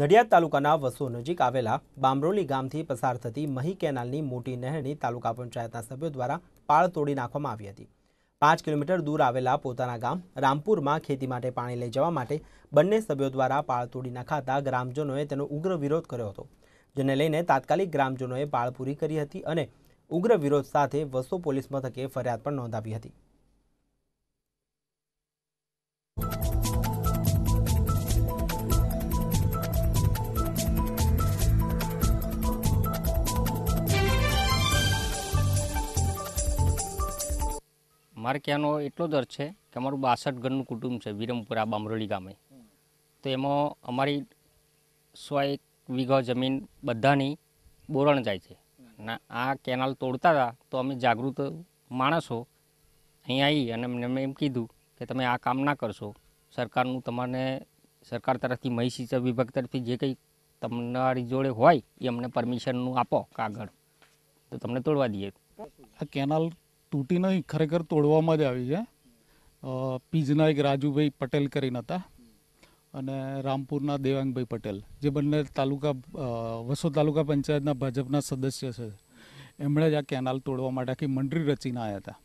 નડિયાદ તાલુકાના વસો નજીક આવેલા બામરોલી ગામથી પસાર થતી મહી કેનાલની મોટી નહેરની તાલુકા પંચાયતના સભ્યો દ્વારા પાળ તોડી નાખવામાં આવી હતી પાંચ કિલોમીટર દૂર આવેલા પોતાના ગામ રામપુરમાં ખેતી માટે પાણી લઈ જવા માટે બંને સભ્યો દ્વારા પાળ તોડી નાખાતા ગ્રામજનોએ તેનો ઉગ્ર વિરોધ કર્યો હતો જેને લઈને તાત્કાલિક ગ્રામજનોએ પાળ પૂરી કરી હતી અને ઉગ્ર વિરોધ સાથે વસો પોલીસ મથકે ફરિયાદ પણ નોંધાવી હતી મારે કહેવાનો એટલો જ અર્થ છે કે અમારું બાસઠ ઘરનું કુટુંબ છે વિરમપુરા બામરોલી ગામે તો એમાં અમારી સો એક વીઘા જમીન બધાની બોરણ જાય છે ના આ કેનાલ તોડતા હતા તો અમે જાગૃત માણસો અહીં આવી અને એમને એમ કીધું કે તમે આ કામ ના કરશો સરકારનું તમને સરકાર તરફથી મહી સિંચાઈ વિભાગ તરફથી જે કંઈ તમારી જોડે હોય એ અમને પરમિશનનું આપો કાગળ તો તમને તોડવા દઈએ આ કેનાલ તૂટીને ખરેખર તોડવામાં જ આવી છે પીજના એક રાજુભાઈ પટેલ કરીને હતા અને રામપુરના દેવાંગભાઈ પટેલ જે બંને તાલુકા વસો તાલુકા પંચાયતના ભાજપના સદસ્ય છે એમણે જ આ કેનાલ તોડવા માટે આખી મંડળી રચીને આવ્યા હતા